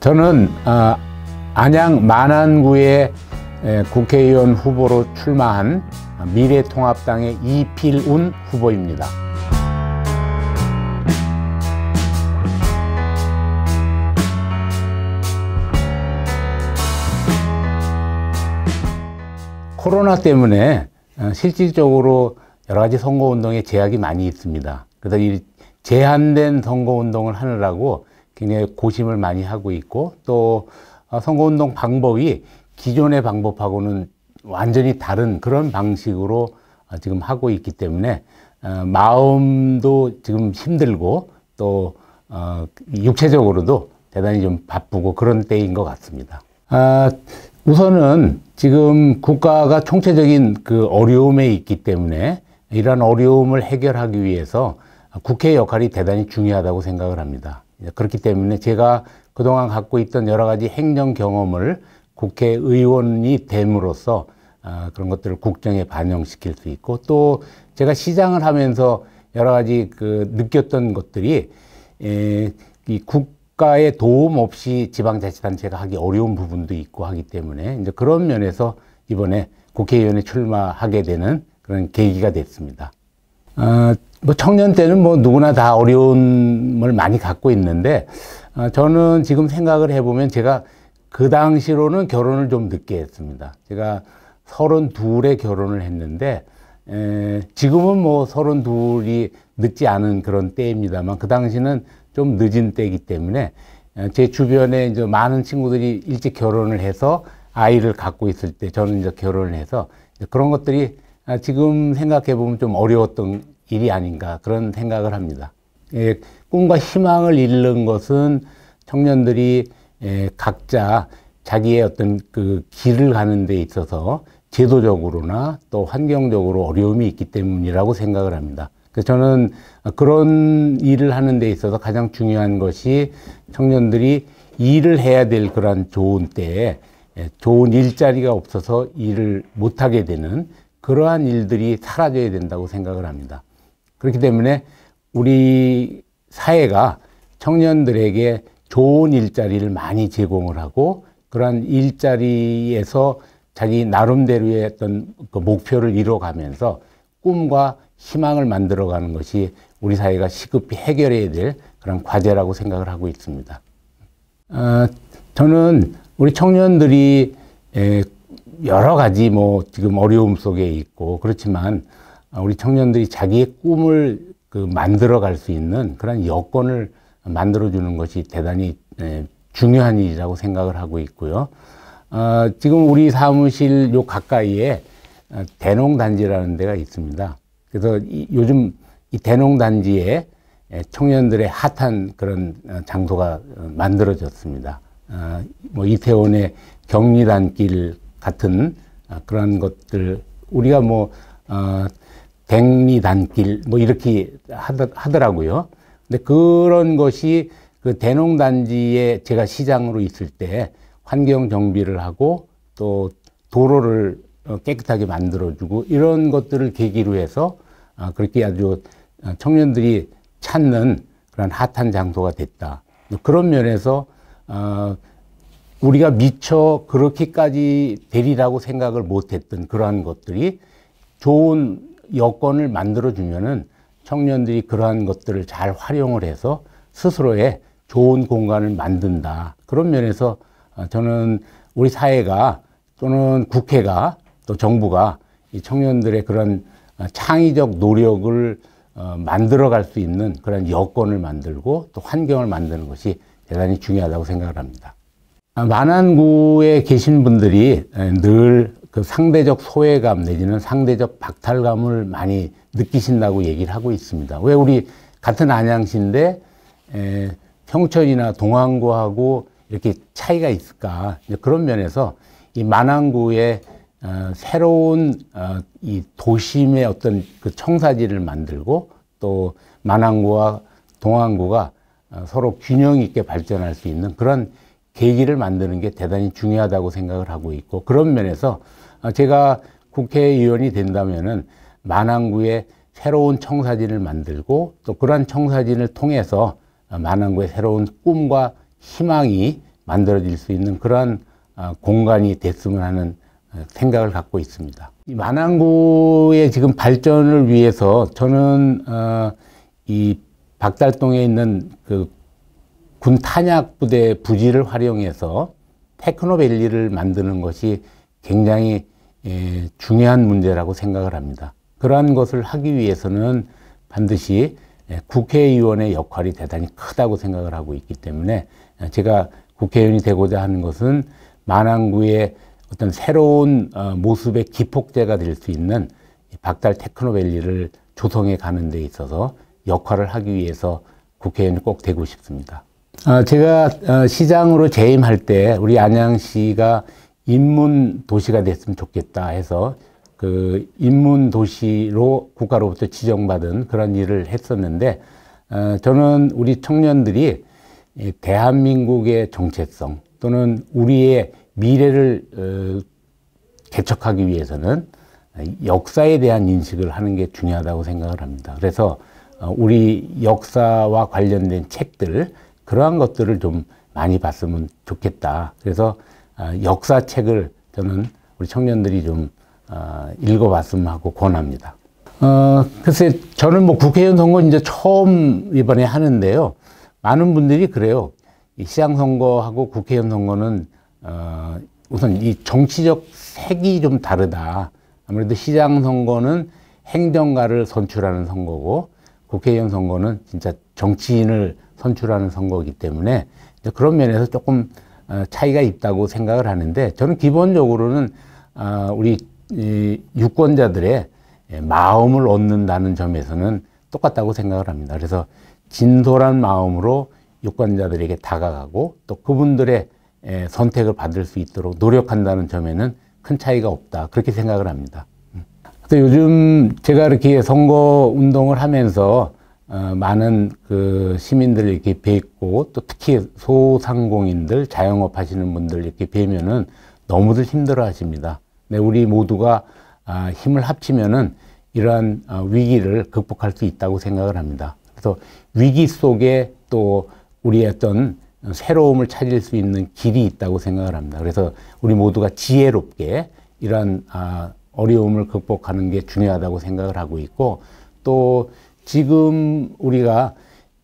저는 어, 안양 만안구의 국회의원 후보로 출마한 미래통합당의 이필운 후보입니다. 코로나 때문에 어, 실질적으로 여러 가지 선거운동에 제약이 많이 있습니다. 그래서 이 제한된 선거운동을 하느라고 굉장히 고심을 많이 하고 있고 또 어, 선거운동 방법이 기존의 방법하고는 완전히 다른 그런 방식으로 어, 지금 하고 있기 때문에 어, 마음도 지금 힘들고 또 육체적으로도 대단히 좀 바쁘고 그런 때인 것 같습니다. 아, 우선은 지금 국가가 총체적인 그 어려움에 있기 때문에 이런 어려움을 해결하기 위해서 국회 역할이 대단히 중요하다고 생각을 합니다. 그렇기 때문에 제가 그동안 갖고 있던 여러 가지 행정 경험을 국회의원이 됨으로써 아, 그런 것들을 국정에 반영시킬 수 있고 또 제가 시장을 하면서 여러 가지 그 느꼈던 것들이 예, 이 국가의 도움 없이 지방자치단체가 하기 어려운 부분도 있고 하기 때문에 이제 그런 면에서 이번에 국회의원에 출마하게 되는 그런 계기가 됐습니다. 어, 뭐 청년 때는 뭐 누구나 다 어려움을 많이 갖고 있는데 어, 저는 지금 생각을 해보면 제가 그 당시로는 결혼을 좀 늦게 했습니다. 제가 서른 둘에 결혼을 했는데 지금은 뭐 서른 둘이 늦지 않은 그런 때입니다만 그 당시는 좀 늦은 때이기 때문에 제 주변에 이제 많은 친구들이 일찍 결혼을 해서 아이를 갖고 있을 때 저는 이제 결혼을 해서 그런 것들이 아, 지금 생각해 보면 좀 어려웠던 일이 아닌가 그런 생각을 합니다. 예, 꿈과 희망을 잃는 것은 청년들이 예, 각자 자기의 어떤 그 길을 가는 데 있어서 제도적으로나 또 환경적으로 어려움이 있기 때문이라고 생각을 합니다. 그래서 저는 그런 일을 하는 데 있어서 가장 중요한 것이 청년들이 일을 해야 될 그런 좋은 때에 예, 좋은 일자리가 없어서 일을 못하게 되는 그러한 일들이 사라져야 된다고 생각을 합니다. 그렇기 때문에 우리 사회가 청년들에게 좋은 일자리를 많이 제공을 하고 그러한 일자리에서 자기 나름대로의 어떤 그 목표를 이뤄가면서 꿈과 희망을 만들어가는 것이 우리 사회가 시급히 해결해야 될 그런 과제라고 생각을 하고 있습니다. 어, 저는 우리 청년들이 여러 가지 뭐 지금 어려움 속에 있고 그렇지만 아, 우리 청년들이 자기의 꿈을 그 만들어 갈 수 있는 그런 여건을 만들어 주는 것이 대단히 예, 중요한 일이라고 생각을 하고 있고요. 어, 지금 우리 사무실 요 가까이에 아, 대농단지라는 데가 있습니다. 그래서 이, 요즘 이 대농단지에 예, 청년들의 핫한 그런 어, 장소가 어, 만들어졌습니다. 어, 뭐 이태원의 경리단길 같은 그런 것들 우리가 뭐 어, 백미단길뭐 이렇게 하더라고요. 근데 그런 것이 그 대농단지에 제가 시장으로 있을 때 환경 정비를 하고 또 도로를 어, 깨끗하게 만들어주고 이런 것들을 계기로 해서 아, 그렇게 아주 어, 청년들이 찾는 그런 핫한 장소가 됐다. 그런 면에서 어, 우리가 미처 그렇게까지 되리라고 생각을 못했던 그러한 것들이 좋은 여건을 만들어주면은 청년들이 그러한 것들을 잘 활용을 해서 스스로의 좋은 공간을 만든다. 그런 면에서 아, 저는 우리 사회가 또는 국회가 또 정부가 이 청년들의 그런 아, 창의적 노력을 어, 만들어 갈 수 있는 그런 여건을 만들고 또 환경을 만드는 것이 대단히 중요하다고 생각을 합니다. 아, 만안구에 계신 분들이 늘그 상대적 소외감 내지는 상대적 박탈감을 많이 느끼신다고 얘기를 하고 있습니다. 왜 우리 같은 안양시인데 에, 평천이나 동안구하고 이렇게 차이가 있을까 이제 그런 면에서 이 만안구의 어, 새로운 어, 이 도심의 어떤 그 청사지를 만들고 또 만안구와 동안구가 어, 서로 균형 있게 발전할 수 있는 그런 계기를 만드는 게 대단히 중요하다고 생각을 하고 있고 그런 면에서 아, 제가 국회의원이 된다면은 만안구에 새로운 청사진을 만들고 또 그러한 청사진을 통해서 만안구의 새로운 꿈과 희망이 만들어질 수 있는 그러한 아, 공간이 됐으면 하는 어, 생각을 갖고 있습니다. 이 만안구의 지금 발전을 위해서 저는 어, 이 박달동에 있는 그 군 탄약 부대 부지를 활용해서 테크노밸리를 만드는 것이 굉장히 예, 중요한 문제라고 생각을 합니다. 그러한 것을 하기 위해서는 반드시 예, 국회의원의 역할이 대단히 크다고 생각을 하고 있기 때문에 예, 제가 국회의원이 되고자 하는 것은 만안구의 어떤 새로운 어, 모습의 기폭제가 될 수 있는 박달 테크노밸리를 조성해 가는 데 있어서 역할을 하기 위해서 국회의원이 꼭 되고 싶습니다. 아, 제가 어, 시장으로 재임할 때 우리 안양시가 인문 도시가 됐으면 좋겠다 해서 그 인문 도시로 국가로부터 지정받은 그런 일을 했었는데 어, 저는 우리 청년들이 이 대한민국의 정체성 또는 우리의 미래를 어, 개척하기 위해서는 역사에 대한 인식을 하는 게 중요하다고 생각을 합니다. 그래서 어, 우리 역사와 관련된 책들 그러한 것들을 좀 많이 봤으면 좋겠다. 그래서 아, 역사책을 저는 우리 청년들이 좀 아, 읽어봤으면 하고 권합니다. 어, 글쎄, 저는 뭐 국회의원 선거 이제 처음 이번에 하는데요. 많은 분들이 그래요. 이 시장 선거하고 국회의원 선거는, 어, 우선 이 정치적 색이 좀 다르다. 아무래도 시장 선거는 행정가를 선출하는 선거고, 국회의원 선거는 진짜 정치인을 선출하는 선거이기 때문에 그런 면에서 조금 어, 차이가 있다고 생각을 하는데 저는 기본적으로는 어, 우리 유권자들의 예, 마음을 얻는다는 점에서는 똑같다고 생각을 합니다. 그래서 진솔한 마음으로 유권자들에게 다가가고 또 그분들의 예, 선택을 받을 수 있도록 노력한다는 점에는 큰 차이가 없다. 그렇게 생각을 합니다. 음. 또 요즘 제가 이렇게 선거 운동을 하면서 어, 많은 그 시민들이 이렇게 뵙고 또 특히 소상공인들 자영업 하시는 분들 이렇게 뵈면은 너무들 힘들어 하십니다. 네, 우리 모두가 아, 힘을 합치면은 이러한 어, 위기를 극복할 수 있다고 생각을 합니다. 그래서 위기 속에 또 우리의 어떤 새로움을 찾을 수 있는 길이 있다고 생각을 합니다. 그래서 우리 모두가 지혜롭게 이러한 아, 어려움을 극복하는 게 중요하다고 생각을 하고 있고 또 지금 우리가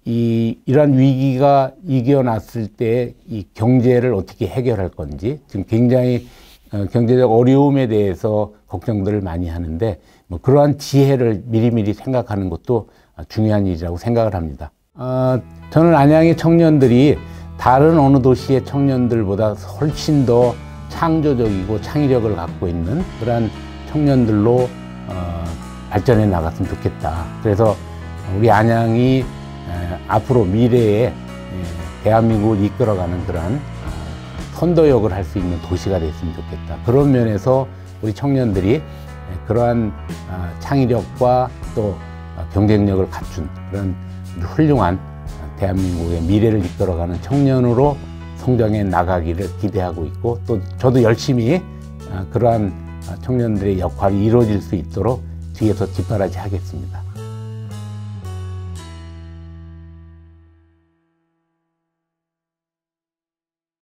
이 이러한 위기가 이겨났을 때 이 경제를 어떻게 해결할 건지 지금 굉장히 어, 경제적 어려움에 대해서 걱정들을 많이 하는데 뭐 그러한 지혜를 미리미리 생각하는 것도 중요한 일이라고 생각을 합니다. 어, 저는 안양의 청년들이 다른 어느 도시의 청년들보다 훨씬 더 창조적이고 창의력을 갖고 있는 그러한 청년들로 어, 발전해 나갔으면 좋겠다. 그래서 우리 안양이 앞으로 미래에 대한민국을 이끌어가는 그런 어, 선도 역을 할 수 있는 도시가 됐으면 좋겠다. 그런 면에서 우리 청년들이 그러한 아, 창의력과 또 어, 경쟁력을 갖춘 그런 훌륭한 대한민국의 미래를 이끌어가는 청년으로 성장해 나가기를 기대하고 있고 또 저도 열심히 어, 그러한 청년들의 역할이 이루어질 수 있도록 뒤에서 뒷바라지 하겠습니다.